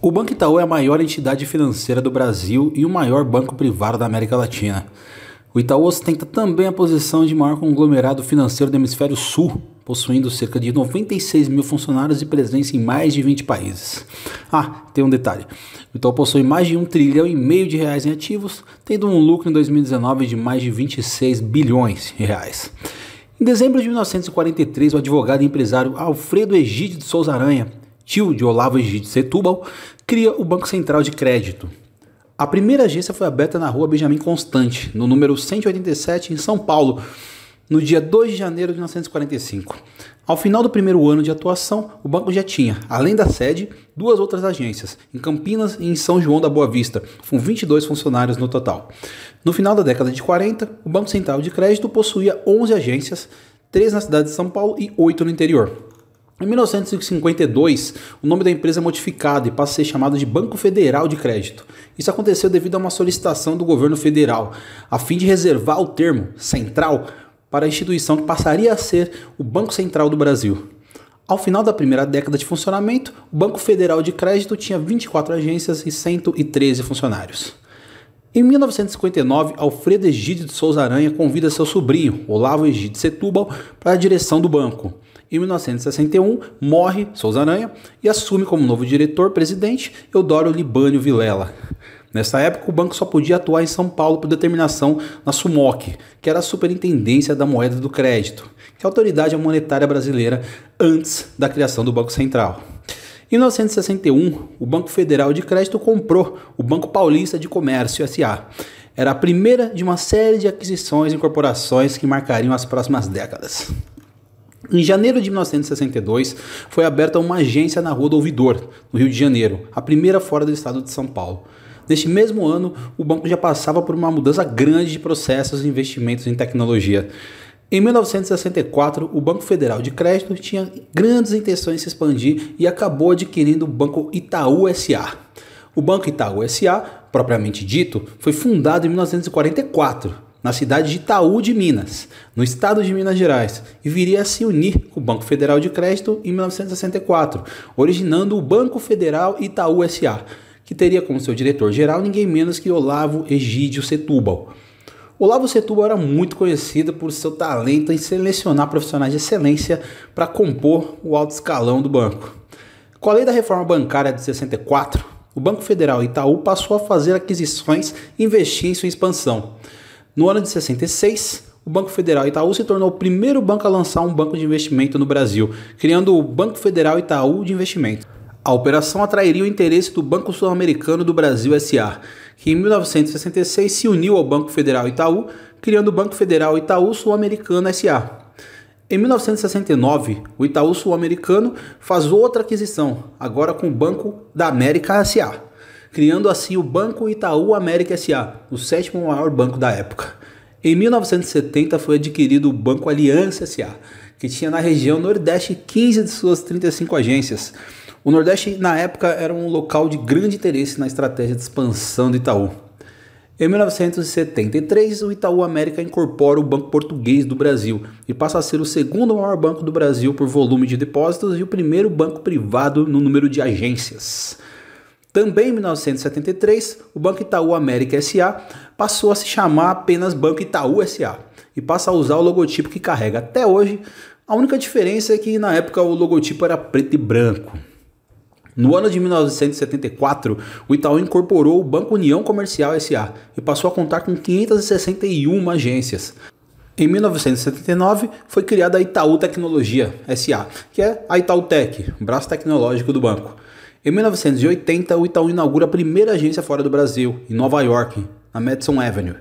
O Banco Itaú é a maior entidade financeira do Brasil e o maior banco privado da América Latina. O Itaú ostenta também a posição de maior conglomerado financeiro do hemisfério sul, possuindo cerca de 96 mil funcionários e presença em mais de 20 países. Ah, tem um detalhe: o Itaú possui mais de um trilhão e meio de reais em ativos, tendo um lucro em 2019 de mais de 26 bilhões de reais. Em dezembro de 1943, o advogado e empresário Alfredo Egídio de Souza Aranha tio de Olavo de Setúbal, cria o Banco Central de Crédito. A primeira agência foi aberta na rua Benjamin Constante, no número 187, em São Paulo, no dia 2 de janeiro de 1945. Ao final do primeiro ano de atuação, o banco já tinha, além da sede, duas outras agências, em Campinas e em São João da Boa Vista, com 22 funcionários no total. No final da década de 40, o Banco Central de Crédito possuía 11 agências, três na cidade de São Paulo e oito no interior. Em 1952, o nome da empresa é modificado e passa a ser chamado de Banco Federal de Crédito. Isso aconteceu devido a uma solicitação do governo federal, a fim de reservar o termo central para a instituição que passaria a ser o Banco Central do Brasil. Ao final da primeira década de funcionamento, o Banco Federal de Crédito tinha 24 agências e 113 funcionários. Em 1959, Alfredo Egídio de Souza Aranha convida seu sobrinho, Olavo Egídio Setúbal, para a direção do banco. Em 1961, morre Souza Aranha e assume como novo diretor-presidente Eudoro Libânio Vilela. Nessa época, o banco só podia atuar em São Paulo por determinação na SUMOC, que era a Superintendência da Moeda do Crédito, que é a autoridade monetária brasileira antes da criação do Banco Central. Em 1961, o Banco Federal de Crédito comprou o Banco Paulista de Comércio SA. Era a primeira de uma série de aquisições e incorporações que marcariam as próximas décadas. Em janeiro de 1962, foi aberta uma agência na Rua do Ouvidor, no Rio de Janeiro, a primeira fora do estado de São Paulo. Neste mesmo ano, o banco já passava por uma mudança grande de processos e investimentos em tecnologia. Em 1964, o Banco Federal de Crédito tinha grandes intenções de se expandir e acabou adquirindo o Banco Itaú SA. O Banco Itaú SA, propriamente dito, foi fundado em 1944 na cidade de Itaú de Minas, no estado de Minas Gerais, e viria a se unir com o Banco Federal de Crédito em 1964, originando o Banco Federal Itaú SA, que teria como seu diretor-geral ninguém menos que Olavo Egídio Setúbal. Olavo Setúbal era muito conhecido por seu talento em selecionar profissionais de excelência para compor o alto escalão do banco. Com a lei da reforma bancária de 64, o Banco Federal Itaú passou a fazer aquisições e investir em sua expansão. No ano de 66, o Banco Federal Itaú se tornou o primeiro banco a lançar um banco de investimento no Brasil, criando o Banco Federal Itaú de Investimento. A operação atrairia o interesse do Banco Sul-Americano do Brasil SA, que em 1966 se uniu ao Banco Federal Itaú, criando o Banco Federal Itaú Sul-Americano SA. Em 1969, o Itaú Sul-Americano faz outra aquisição, agora com o Banco da América SA criando assim o Banco Itaú América SA, o sétimo maior banco da época. Em 1970 foi adquirido o Banco Aliança SA, que tinha na região Nordeste 15 de suas 35 agências. O Nordeste, na época, era um local de grande interesse na estratégia de expansão do Itaú. Em 1973, o Itaú América incorpora o Banco Português do Brasil e passa a ser o segundo maior banco do Brasil por volume de depósitos e o primeiro banco privado no número de agências. Também em 1973, o Banco Itaú América SA passou a se chamar apenas Banco Itaú SA e passa a usar o logotipo que carrega até hoje. A única diferença é que na época o logotipo era preto e branco. No ano de 1974, o Itaú incorporou o Banco União Comercial SA e passou a contar com 561 agências. Em 1979 foi criada a Itaú Tecnologia SA, que é a Itaú Tech, braço tecnológico do banco. Em 1980, o Itaú inaugura a primeira agência fora do Brasil, em Nova York, na Madison Avenue.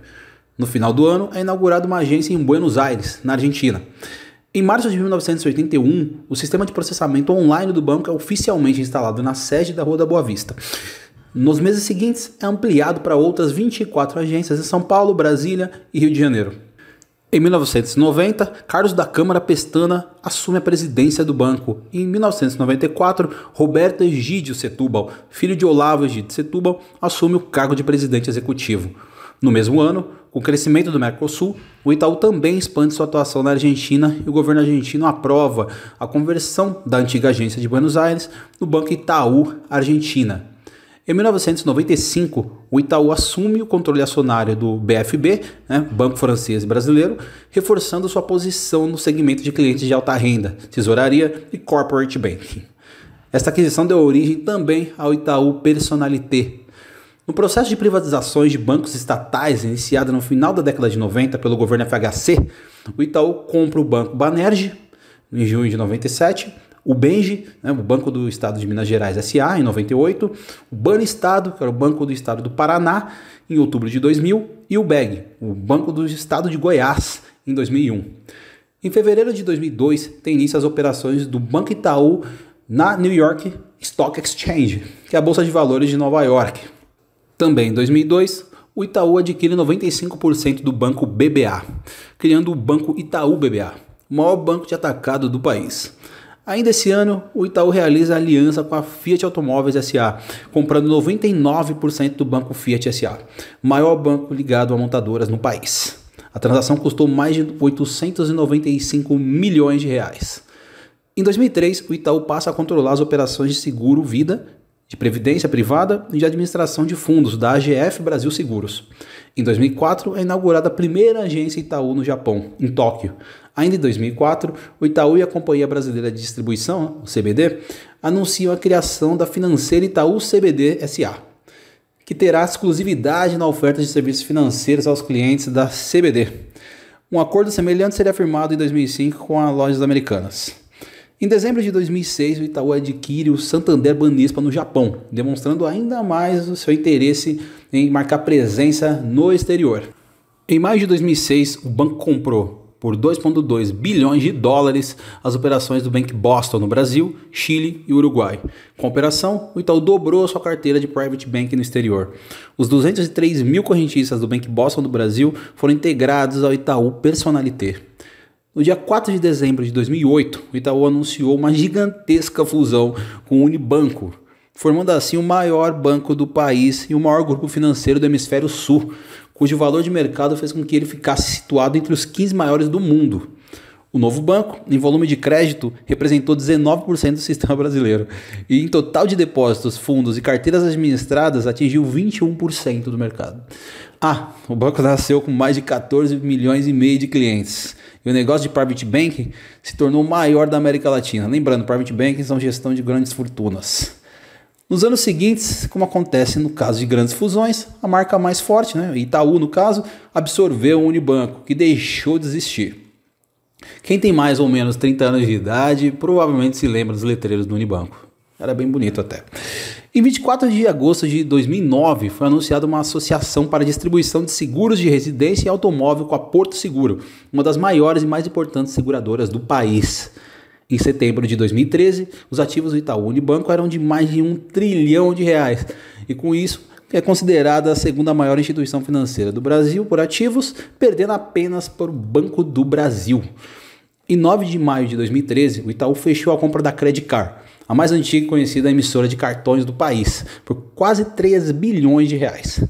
No final do ano, é inaugurada uma agência em Buenos Aires, na Argentina. Em março de 1981, o sistema de processamento online do banco é oficialmente instalado na sede da Rua da Boa Vista. Nos meses seguintes, é ampliado para outras 24 agências em São Paulo, Brasília e Rio de Janeiro. Em 1990, Carlos da Câmara Pestana assume a presidência do banco. Em 1994, Roberto Egídio Setúbal, filho de Olavo Egídio Setúbal, assume o cargo de presidente executivo. No mesmo ano, com o crescimento do Mercosul, o Itaú também expande sua atuação na Argentina e o governo argentino aprova a conversão da antiga agência de Buenos Aires no Banco Itaú Argentina. Em 1995, o Itaú assume o controle acionário do BFB, né, Banco Francês Brasileiro, reforçando sua posição no segmento de clientes de alta renda, tesouraria e corporate banking. Esta aquisição deu origem também ao Itaú Personalité. No processo de privatizações de bancos estatais iniciado no final da década de 90 pelo governo FHC, o Itaú compra o Banco Banerj em junho de 97 o Benji, né, o Banco do Estado de Minas Gerais SA, em 98, o Banestado, que era o Banco do Estado do Paraná, em outubro de 2000, e o BEG, o Banco do Estado de Goiás, em 2001. Em fevereiro de 2002, tem início as operações do Banco Itaú na New York Stock Exchange, que é a bolsa de valores de Nova York. Também em 2002, o Itaú adquire 95% do banco BBA, criando o Banco Itaú BBA, o maior banco de atacado do país. Ainda esse ano, o Itaú realiza aliança com a Fiat Automóveis SA, comprando 99% do banco Fiat SA, maior banco ligado a montadoras no país. A transação custou mais de 895 milhões de reais. Em 2003, o Itaú passa a controlar as operações de seguro vida de Previdência Privada e de Administração de Fundos da AGF Brasil Seguros. Em 2004, é inaugurada a primeira agência Itaú no Japão, em Tóquio. Ainda em 2004, o Itaú e a Companhia Brasileira de Distribuição, o CBD, anunciam a criação da financeira Itaú CBD SA, que terá exclusividade na oferta de serviços financeiros aos clientes da CBD. Um acordo semelhante seria firmado em 2005 com as lojas americanas. Em dezembro de 2006, o Itaú adquire o Santander Banespa no Japão, demonstrando ainda mais o seu interesse em marcar presença no exterior. Em maio de 2006, o banco comprou por 2,2 bilhões de dólares as operações do Bank Boston no Brasil, Chile e Uruguai. Com a operação, o Itaú dobrou sua carteira de private bank no exterior. Os 203 mil correntistas do Bank Boston do Brasil foram integrados ao Itaú Personalité. No dia 4 de dezembro de 2008, o Itaú anunciou uma gigantesca fusão com o Unibanco, formando assim o maior banco do país e o maior grupo financeiro do hemisfério sul, cujo valor de mercado fez com que ele ficasse situado entre os 15 maiores do mundo. O novo banco, em volume de crédito, representou 19% do sistema brasileiro. E em total de depósitos, fundos e carteiras administradas, atingiu 21% do mercado. Ah, o banco nasceu com mais de 14 milhões e meio de clientes. E o negócio de private banking se tornou o maior da América Latina. Lembrando, private banking são gestão de grandes fortunas. Nos anos seguintes, como acontece no caso de grandes fusões, a marca mais forte, né, Itaú no caso, absorveu o Unibanco, que deixou de existir. Quem tem mais ou menos 30 anos de idade provavelmente se lembra dos letreiros do Unibanco. Era bem bonito até. Em 24 de agosto de 2009, foi anunciada uma associação para distribuição de seguros de residência e automóvel com a Porto Seguro, uma das maiores e mais importantes seguradoras do país. Em setembro de 2013, os ativos do Itaú Unibanco eram de mais de um trilhão de reais, e com isso é considerada a segunda maior instituição financeira do Brasil por ativos, perdendo apenas para o Banco do Brasil. Em 9 de maio de 2013, o Itaú fechou a compra da Credicard a mais antiga e conhecida emissora de cartões do país, por quase 3 bilhões de reais.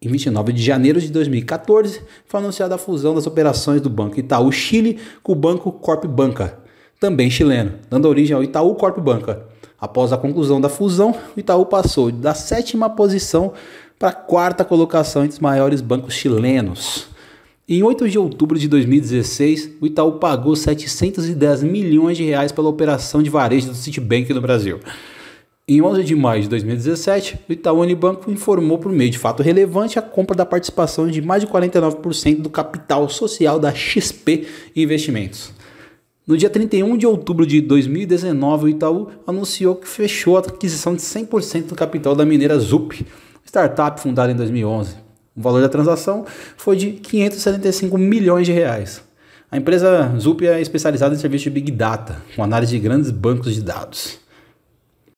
Em 29 de janeiro de 2014, foi anunciada a fusão das operações do Banco Itaú Chile com o Banco Corp Banca, também chileno, dando origem ao Itaú Corp Banca. Após a conclusão da fusão, o Itaú passou da sétima posição para a quarta colocação entre os maiores bancos chilenos. Em 8 de outubro de 2016, o Itaú pagou 710 milhões de reais pela operação de varejo do Citibank no Brasil. Em 11 de maio de 2017, o Itaú Unibanco informou por meio de fato relevante a compra da participação de mais de 49% do capital social da XP Investimentos. No dia 31 de outubro de 2019, o Itaú anunciou que fechou a aquisição de 100% do capital da mineira ZUP, startup fundada em 2011. O valor da transação foi de 575 milhões de reais. A empresa Zup é especializada em serviço de Big Data, com análise de grandes bancos de dados.